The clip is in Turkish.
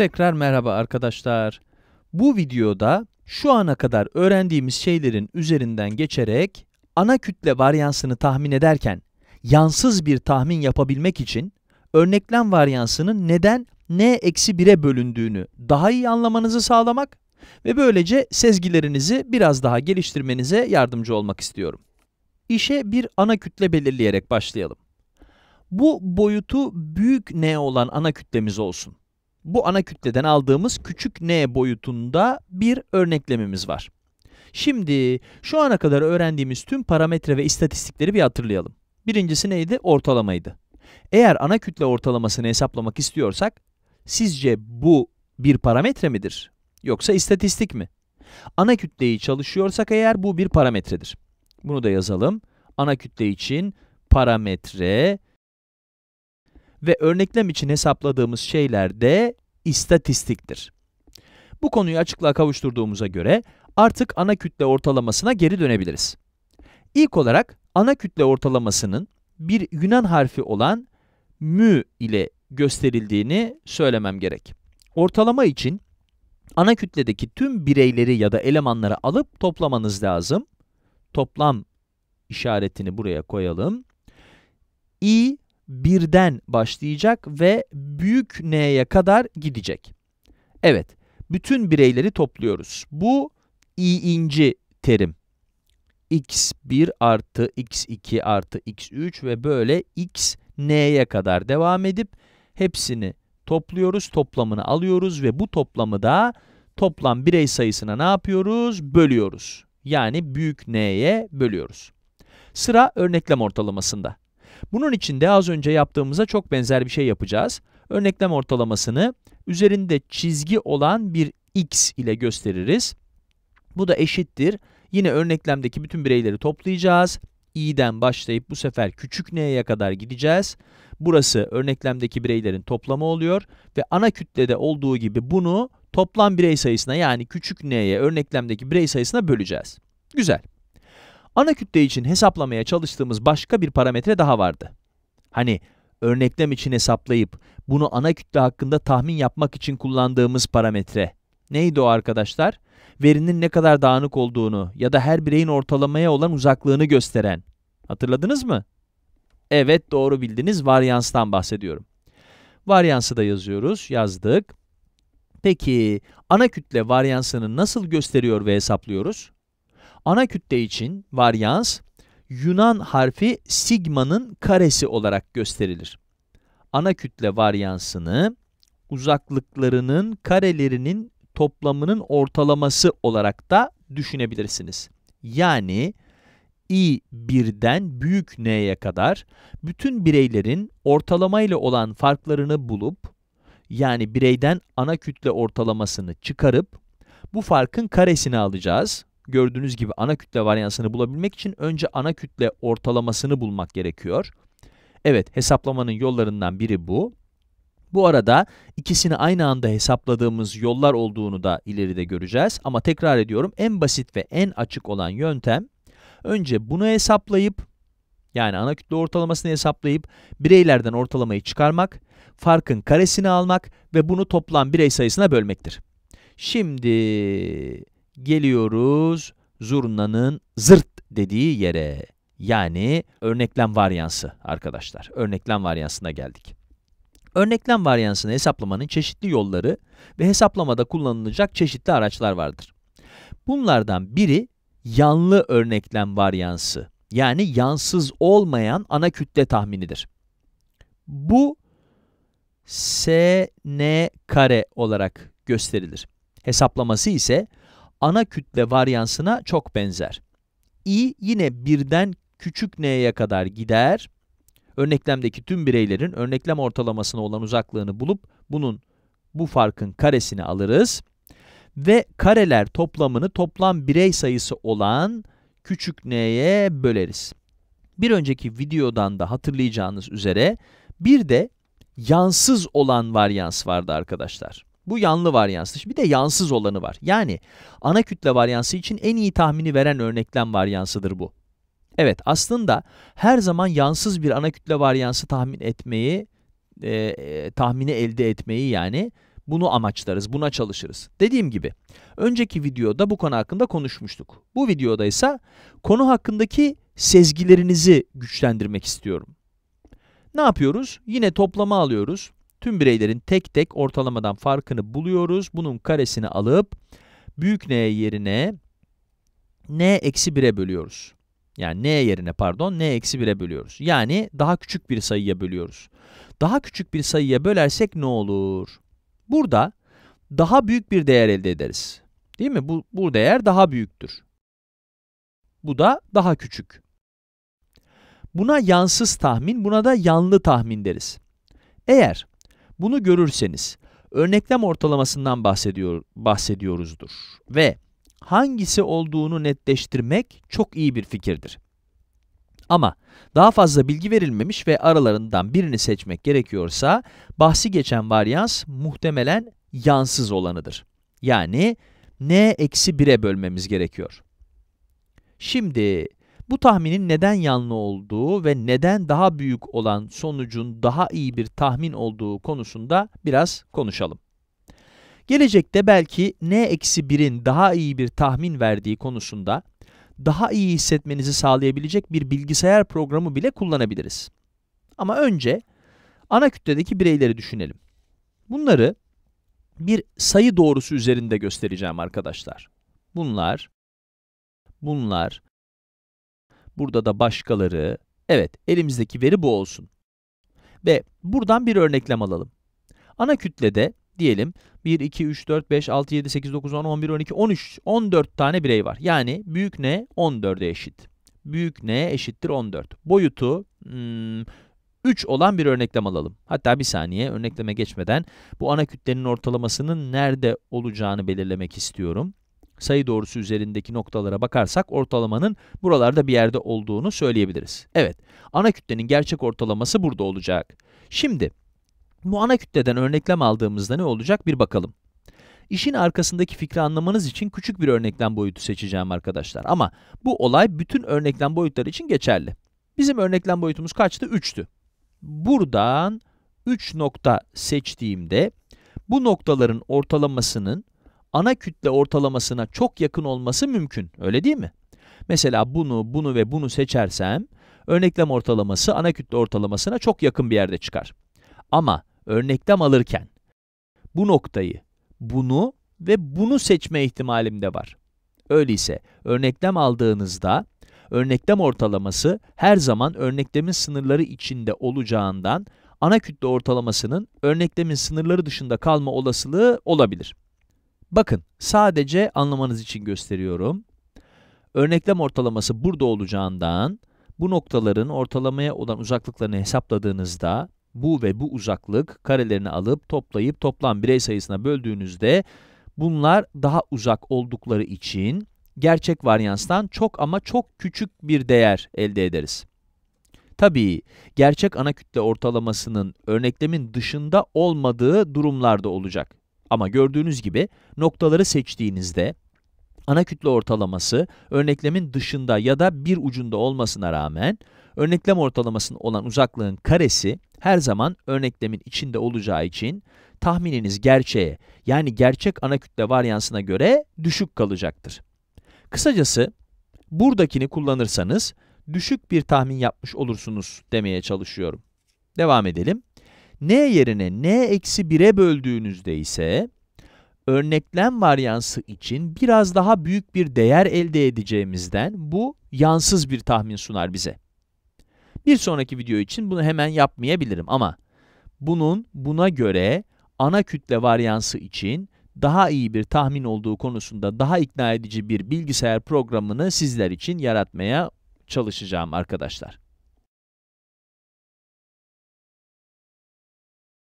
Tekrar merhaba arkadaşlar. Bu videoda şu ana kadar öğrendiğimiz şeylerin üzerinden geçerek ana kütle varyansını tahmin ederken yansız bir tahmin yapabilmek için örneklem varyansının neden n-1'e bölündüğünü daha iyi anlamanızı sağlamak ve böylece sezgilerinizi biraz daha geliştirmenize yardımcı olmak istiyorum. İşe bir ana kütle belirleyerek başlayalım. Bu boyutu büyük n olan ana kütlemiz olsun bu ana kütleden aldığımız küçük n boyutunda bir örneklemimiz var. Şimdi şu ana kadar öğrendiğimiz tüm parametre ve istatistikleri bir hatırlayalım. Birincisi neydi? Ortalamaydı. Eğer ana kütle ortalamasını hesaplamak istiyorsak, sizce bu bir parametre midir? Yoksa istatistik mi? Ana kütleyi çalışıyorsak eğer bu bir parametredir. Bunu da yazalım. Ana kütle için parametre ve örneklem için hesapladığımız şeyler de istatistiktir. Bu konuyu açıklığa kavuşturduğumuza göre artık ana kütle ortalamasına geri dönebiliriz. İlk olarak ana kütle ortalamasının bir Yunan harfi olan mü ile gösterildiğini söylemem gerek. Ortalama için ana kütledeki tüm bireyleri ya da elemanları alıp toplamanız lazım. Toplam işaretini buraya koyalım. i birden başlayacak ve büyük n'ye kadar gidecek. Evet, bütün bireyleri topluyoruz. Bu i'inci terim. x1 artı x2 artı x3 ve böyle x n'ye kadar devam edip hepsini topluyoruz, toplamını alıyoruz ve bu toplamı da toplam birey sayısına ne yapıyoruz? Bölüyoruz. Yani büyük n'ye bölüyoruz. Sıra örneklem ortalamasında. Bunun için de az önce yaptığımıza çok benzer bir şey yapacağız. Örneklem ortalamasını üzerinde çizgi olan bir x ile gösteririz. Bu da eşittir. Yine örneklemdeki bütün bireyleri toplayacağız. i'den başlayıp bu sefer küçük n'ye kadar gideceğiz. Burası örneklemdeki bireylerin toplamı oluyor ve ana kütlede olduğu gibi bunu toplam birey sayısına yani küçük n'ye örneklemdeki birey sayısına böleceğiz. Güzel. Ana kütle için hesaplamaya çalıştığımız başka bir parametre daha vardı. Hani örneklem için hesaplayıp bunu ana kütle hakkında tahmin yapmak için kullandığımız parametre. Neydi o arkadaşlar? Verinin ne kadar dağınık olduğunu ya da her bireyin ortalamaya olan uzaklığını gösteren. Hatırladınız mı? Evet doğru bildiniz varyanstan bahsediyorum. Varyansı da yazıyoruz, yazdık. Peki ana kütle varyansını nasıl gösteriyor ve hesaplıyoruz? Ana kütle için varyans Yunan harfi sigma'nın karesi olarak gösterilir. Ana kütle varyansını uzaklıklarının karelerinin toplamının ortalaması olarak da düşünebilirsiniz. Yani i 1'den büyük n'ye kadar bütün bireylerin ortalamayla olan farklarını bulup yani bireyden ana kütle ortalamasını çıkarıp bu farkın karesini alacağız gördüğünüz gibi ana kütle varyansını bulabilmek için önce ana kütle ortalamasını bulmak gerekiyor. Evet hesaplamanın yollarından biri bu. Bu arada ikisini aynı anda hesapladığımız yollar olduğunu da ileride göreceğiz. Ama tekrar ediyorum en basit ve en açık olan yöntem önce bunu hesaplayıp yani ana kütle ortalamasını hesaplayıp bireylerden ortalamayı çıkarmak, farkın karesini almak ve bunu toplam birey sayısına bölmektir. Şimdi geliyoruz zurnanın zırt dediği yere. Yani örneklem varyansı arkadaşlar. Örneklem varyansına geldik. Örneklem varyansını hesaplamanın çeşitli yolları ve hesaplamada kullanılacak çeşitli araçlar vardır. Bunlardan biri yanlı örneklem varyansı yani yansız olmayan ana kütle tahminidir. Bu S, N kare olarak gösterilir. Hesaplaması ise ana kütle varyansına çok benzer. i yine birden küçük n'ye kadar gider. Örneklemdeki tüm bireylerin örneklem ortalamasına olan uzaklığını bulup bunun bu farkın karesini alırız. Ve kareler toplamını toplam birey sayısı olan küçük n'ye böleriz. Bir önceki videodan da hatırlayacağınız üzere bir de yansız olan varyans vardı arkadaşlar. Bu yanlı varyansı. Bir de yansız olanı var. Yani ana kütle varyansı için en iyi tahmini veren örneklem varyansıdır bu. Evet aslında her zaman yansız bir ana kütle varyansı tahmin etmeyi, e, e, tahmini elde etmeyi yani bunu amaçlarız, buna çalışırız. Dediğim gibi önceki videoda bu konu hakkında konuşmuştuk. Bu videoda ise konu hakkındaki sezgilerinizi güçlendirmek istiyorum. Ne yapıyoruz? Yine toplama alıyoruz. Tüm bireylerin tek tek ortalamadan farkını buluyoruz. Bunun karesini alıp büyük n yerine n eksi 1'e bölüyoruz. Yani n yerine pardon n eksi 1'e bölüyoruz. Yani daha küçük bir sayıya bölüyoruz. Daha küçük bir sayıya bölersek ne olur? Burada daha büyük bir değer elde ederiz. Değil mi? Bu, bu değer daha büyüktür. Bu da daha küçük. Buna yansız tahmin, buna da yanlı tahmin deriz. Eğer bunu görürseniz örneklem ortalamasından bahsediyor, bahsediyoruzdur ve hangisi olduğunu netleştirmek çok iyi bir fikirdir. Ama daha fazla bilgi verilmemiş ve aralarından birini seçmek gerekiyorsa bahsi geçen varyans muhtemelen yansız olanıdır. Yani n-1'e bölmemiz gerekiyor. Şimdi bu tahminin neden yanlı olduğu ve neden daha büyük olan sonucun daha iyi bir tahmin olduğu konusunda biraz konuşalım. Gelecekte belki n-1'in daha iyi bir tahmin verdiği konusunda daha iyi hissetmenizi sağlayabilecek bir bilgisayar programı bile kullanabiliriz. Ama önce ana kütledeki bireyleri düşünelim. Bunları bir sayı doğrusu üzerinde göstereceğim arkadaşlar. Bunlar, bunlar, Burada da başkaları. Evet, elimizdeki veri bu olsun. Ve buradan bir örneklem alalım. Ana kütlede diyelim 1, 2, 3, 4, 5, 6, 7, 8, 9, 10, 11, 12, 13, 14 tane birey var. Yani büyük N 14'e eşit. Büyük N eşittir 14. Boyutu hmm, 3 olan bir örneklem alalım. Hatta bir saniye örnekleme geçmeden bu ana kütlenin ortalamasının nerede olacağını belirlemek istiyorum sayı doğrusu üzerindeki noktalara bakarsak ortalamanın buralarda bir yerde olduğunu söyleyebiliriz. Evet, ana kütlenin gerçek ortalaması burada olacak. Şimdi, bu ana kütleden örneklem aldığımızda ne olacak bir bakalım. İşin arkasındaki fikri anlamanız için küçük bir örneklem boyutu seçeceğim arkadaşlar. Ama bu olay bütün örneklem boyutları için geçerli. Bizim örneklem boyutumuz kaçtı? 3'tü. Buradan 3 nokta seçtiğimde bu noktaların ortalamasının ana kütle ortalamasına çok yakın olması mümkün, öyle değil mi? Mesela bunu, bunu ve bunu seçersem, örneklem ortalaması ana kütle ortalamasına çok yakın bir yerde çıkar. Ama örneklem alırken bu noktayı, bunu ve bunu seçme ihtimalim de var. Öyleyse örneklem aldığınızda örneklem ortalaması her zaman örneklemin sınırları içinde olacağından ana kütle ortalamasının örneklemin sınırları dışında kalma olasılığı olabilir. Bakın sadece anlamanız için gösteriyorum. Örneklem ortalaması burada olacağından bu noktaların ortalamaya olan uzaklıklarını hesapladığınızda bu ve bu uzaklık karelerini alıp toplayıp toplam birey sayısına böldüğünüzde bunlar daha uzak oldukları için gerçek varyanstan çok ama çok küçük bir değer elde ederiz. Tabii gerçek ana kütle ortalamasının örneklemin dışında olmadığı durumlarda olacak. Ama gördüğünüz gibi noktaları seçtiğinizde ana kütle ortalaması örneklemin dışında ya da bir ucunda olmasına rağmen örneklem ortalamasının olan uzaklığın karesi her zaman örneklemin içinde olacağı için tahmininiz gerçeğe yani gerçek ana kütle varyansına göre düşük kalacaktır. Kısacası buradakini kullanırsanız düşük bir tahmin yapmış olursunuz demeye çalışıyorum. Devam edelim n yerine n eksi 1'e böldüğünüzde ise örneklem varyansı için biraz daha büyük bir değer elde edeceğimizden bu yansız bir tahmin sunar bize. Bir sonraki video için bunu hemen yapmayabilirim ama bunun buna göre ana kütle varyansı için daha iyi bir tahmin olduğu konusunda daha ikna edici bir bilgisayar programını sizler için yaratmaya çalışacağım arkadaşlar.